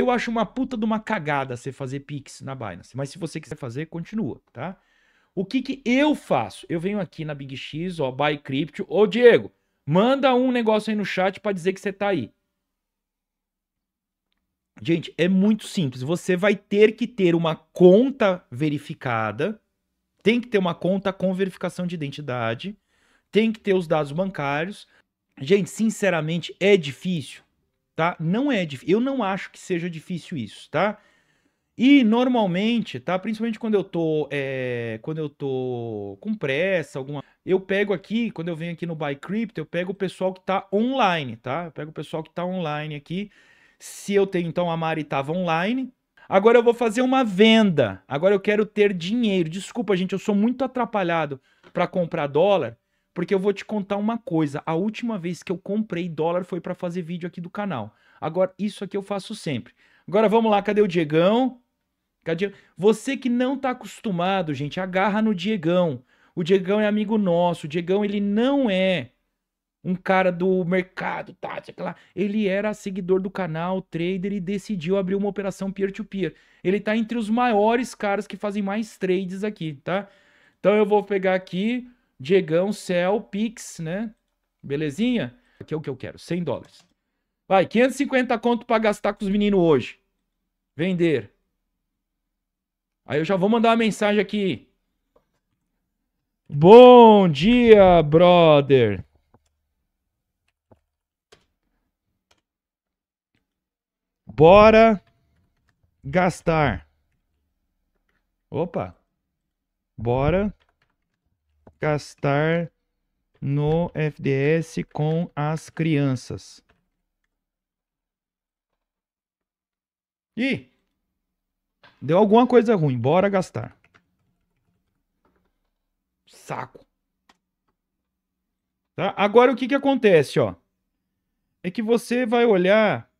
Eu acho uma puta de uma cagada você fazer Pix na Binance, mas se você quiser fazer, continua, tá? O que que eu faço? Eu venho aqui na Big X, ó, Buy Crypto. Ô, Diego, manda um negócio aí no chat para dizer que você tá aí. Gente, é muito simples. Você vai ter que ter uma conta verificada, tem que ter uma conta com verificação de identidade, tem que ter os dados bancários. Gente, sinceramente, é difícil? tá? Não é Eu não acho que seja difícil isso, tá? E normalmente, tá? Principalmente quando eu tô, é, quando eu tô com pressa, alguma, eu pego aqui, quando eu venho aqui no Buy Crypto, eu pego o pessoal que tá online, tá? Eu pego o pessoal que tá online aqui. Se eu tenho então a Mari tava online, agora eu vou fazer uma venda. Agora eu quero ter dinheiro. Desculpa, gente, eu sou muito atrapalhado para comprar dólar. Porque eu vou te contar uma coisa, a última vez que eu comprei dólar foi para fazer vídeo aqui do canal. Agora, isso aqui eu faço sempre. Agora vamos lá, cadê o Diegão? Cadê? Você que não tá acostumado, gente, agarra no Diegão. O Diegão é amigo nosso, o Diegão ele não é um cara do mercado, tá, lá. Ele era seguidor do canal, trader e decidiu abrir uma operação peer-to-peer. -peer. Ele tá entre os maiores caras que fazem mais trades aqui, tá? Então eu vou pegar aqui Diegão, Cel, Pix, né? Belezinha? Que é o que eu quero, 100 dólares. Vai, 550 conto para gastar com os meninos hoje. Vender. Aí eu já vou mandar uma mensagem aqui. Bom dia, brother. Bora gastar. Opa. Bora gastar no FDS com as crianças. Ih! Deu alguma coisa ruim, bora gastar. Saco. Tá? Agora o que que acontece, ó? É que você vai olhar,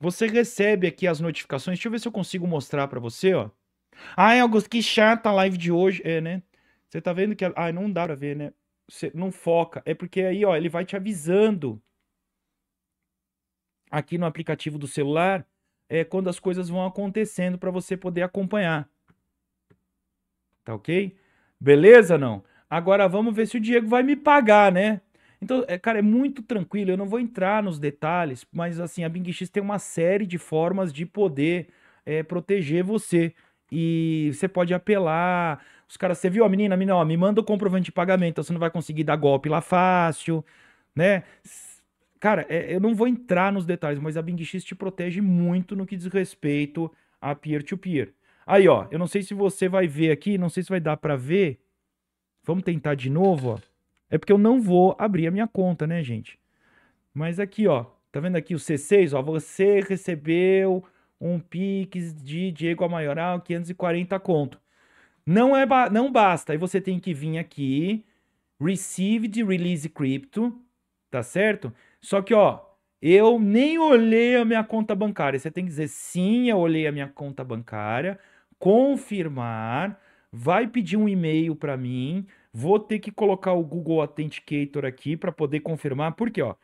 você recebe aqui as notificações. Deixa eu ver se eu consigo mostrar para você, ó. Ai, Augusto, que chata a live de hoje. É, né? Você tá vendo que. Ah, não dá pra ver, né? Você não foca. É porque aí, ó, ele vai te avisando aqui no aplicativo do celular é quando as coisas vão acontecendo para você poder acompanhar. Tá ok? Beleza, não? Agora vamos ver se o Diego vai me pagar, né? Então, é, cara, é muito tranquilo, eu não vou entrar nos detalhes, mas assim, a Bing X tem uma série de formas de poder é, proteger você. E você pode apelar, os caras, você viu a menina? A menina, ó, me manda o comprovante de pagamento, então você não vai conseguir dar golpe lá fácil, né? Cara, é, eu não vou entrar nos detalhes, mas a BingX te protege muito no que diz respeito a peer-to-peer. -peer. Aí, ó, eu não sei se você vai ver aqui, não sei se vai dar para ver. Vamos tentar de novo, ó. É porque eu não vou abrir a minha conta, né, gente? Mas aqui, ó, tá vendo aqui o C6, ó, você recebeu um Pix de Diego Amaioral, 540 conto. Não, é ba não basta. Aí você tem que vir aqui, received release crypto, tá certo? Só que, ó, eu nem olhei a minha conta bancária. Você tem que dizer sim, eu olhei a minha conta bancária, confirmar, vai pedir um e-mail para mim, vou ter que colocar o Google Authenticator aqui para poder confirmar, porque ó,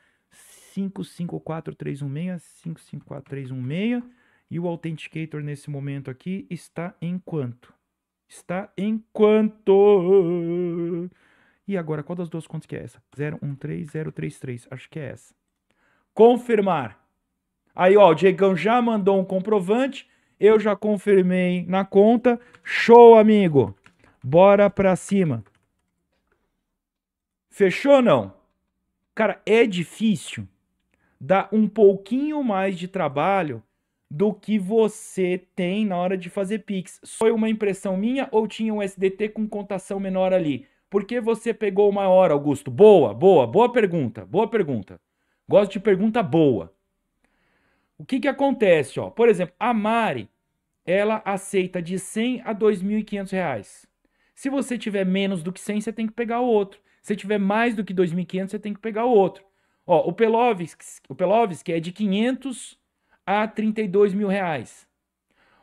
554316, 554316 e o Authenticator nesse momento aqui está em quanto? está enquanto E agora, qual das duas contas que é essa? 013033, acho que é essa. Confirmar. Aí, ó, o Diegão já mandou um comprovante, eu já confirmei na conta. Show, amigo. Bora pra cima. Fechou não? Cara, é difícil. Dá um pouquinho mais de trabalho do que você tem na hora de fazer Pix. Foi uma impressão minha ou tinha um SDT com contação menor ali? Por que você pegou o maior Augusto? Boa, boa, boa pergunta, boa pergunta. Gosto de pergunta boa. O que que acontece, ó? Por exemplo, a Mari, ela aceita de 100 a 2.500 reais. Se você tiver menos do que 100, você tem que pegar o outro. Se tiver mais do que 2.500, você tem que pegar o outro. Ó, o Pelovski, o Pelovski é de 500 a 32 mil reais.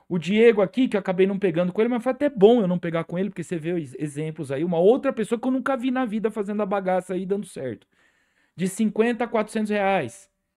O Diego aqui, que eu acabei não pegando com ele, mas foi até bom eu não pegar com ele, porque você vê exemplos aí. Uma outra pessoa que eu nunca vi na vida fazendo a bagaça aí dando certo. De 50 a 400 reais.